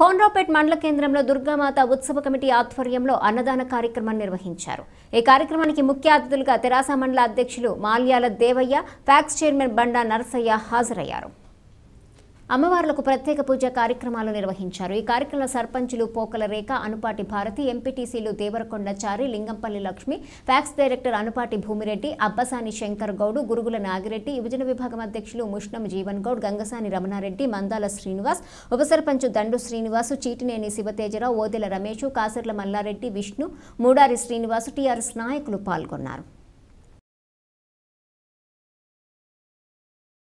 కోన్రాపేట్ మండల కేంద్రంలో దుర్గామాత ఉత్సవ కమిటీ ఆధ్వర్యంలో అన్నదాన కార్యక్రమం నిర్వహించారు ఈ కార్యక్రమానికి ముఖ్య అతిథులుగా తెరాస మండల అధ్యక్షులు మాల్యాల దేవయ్య ఫ్యాక్స్ చైర్మన్ బండా నరసయ్య హాజరయ్యారు అమ్మవార్లకు ప్రత్యేక పూజ కార్యక్రమాలు నిర్వహించారు ఈ కార్యక్రమంలో సర్పంచులు పోకల రేఖ అనుపాటి భారతి ఎంపీటీసీలు దేవరకొండచారి లింగంపల్లి లక్ష్మి ఫ్యాక్స్ డైరెక్టర్ అనుపాటి భూమిరెడ్డి అబ్బసాని శంకర్ గౌడ్ గురుగుల నాగిరెడ్డి యువజన విభాగం అధ్యక్షులు ముష్ణం జీవన్ గౌడ్ గంగసాని రమణారెడ్డి మందాల శ్రీనివాస్ ఉప దండు శ్రీనివాసు చీటినేని శివతేజరావు ఓదెల రమేష్ కాసర్ల మల్లారెడ్డి విష్ణు మూడారి శ్రీనివాసు టీఆర్ఎస్ నాయకులు పాల్గొన్నారు